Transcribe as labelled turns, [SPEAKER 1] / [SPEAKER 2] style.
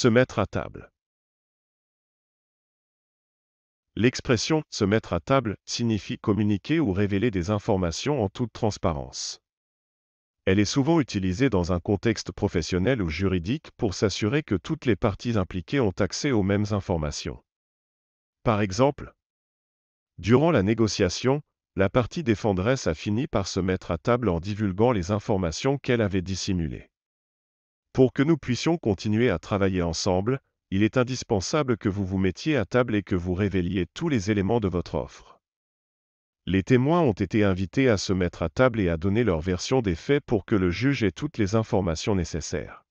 [SPEAKER 1] Se mettre à table. L'expression se mettre à table signifie communiquer ou révéler des informations en toute transparence. Elle est souvent utilisée dans un contexte professionnel ou juridique pour s'assurer que toutes les parties impliquées ont accès aux mêmes informations. Par exemple, durant la négociation, la partie défendresse a fini par se mettre à table en divulguant les informations qu'elle avait dissimulées. Pour que nous puissions continuer à travailler ensemble, il est indispensable que vous vous mettiez à table et que vous révéliez tous les éléments de votre offre. Les témoins ont été invités à se mettre à table et à donner leur version des faits pour que le juge ait toutes les informations nécessaires.